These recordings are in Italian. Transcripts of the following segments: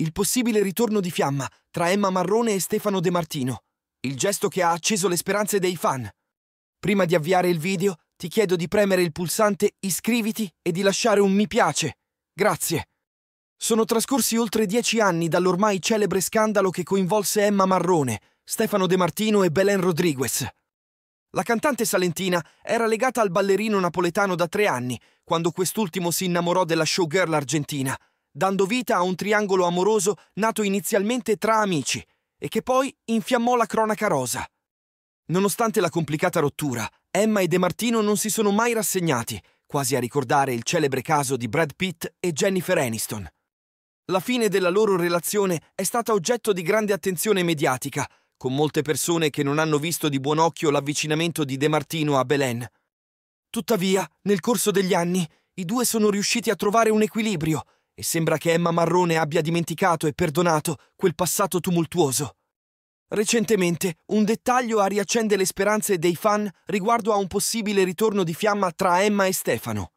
il possibile ritorno di fiamma tra Emma Marrone e Stefano De Martino, il gesto che ha acceso le speranze dei fan. Prima di avviare il video, ti chiedo di premere il pulsante iscriviti e di lasciare un mi piace. Grazie. Sono trascorsi oltre dieci anni dall'ormai celebre scandalo che coinvolse Emma Marrone, Stefano De Martino e Belen Rodriguez. La cantante salentina era legata al ballerino napoletano da tre anni, quando quest'ultimo si innamorò della showgirl argentina – dando vita a un triangolo amoroso nato inizialmente tra amici e che poi infiammò la cronaca rosa. Nonostante la complicata rottura, Emma e De Martino non si sono mai rassegnati, quasi a ricordare il celebre caso di Brad Pitt e Jennifer Aniston. La fine della loro relazione è stata oggetto di grande attenzione mediatica, con molte persone che non hanno visto di buon occhio l'avvicinamento di De Martino a Belen. Tuttavia, nel corso degli anni, i due sono riusciti a trovare un equilibrio e sembra che Emma Marrone abbia dimenticato e perdonato quel passato tumultuoso. Recentemente, un dettaglio riaccende le speranze dei fan riguardo a un possibile ritorno di fiamma tra Emma e Stefano.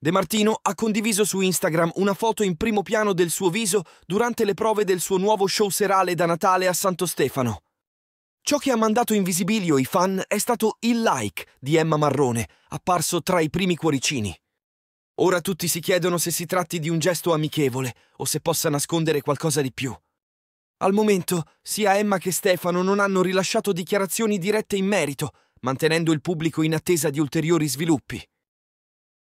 De Martino ha condiviso su Instagram una foto in primo piano del suo viso durante le prove del suo nuovo show serale da Natale a Santo Stefano. Ciò che ha mandato in visibilio i fan è stato il like di Emma Marrone, apparso tra i primi cuoricini. Ora tutti si chiedono se si tratti di un gesto amichevole o se possa nascondere qualcosa di più. Al momento, sia Emma che Stefano non hanno rilasciato dichiarazioni dirette in merito, mantenendo il pubblico in attesa di ulteriori sviluppi.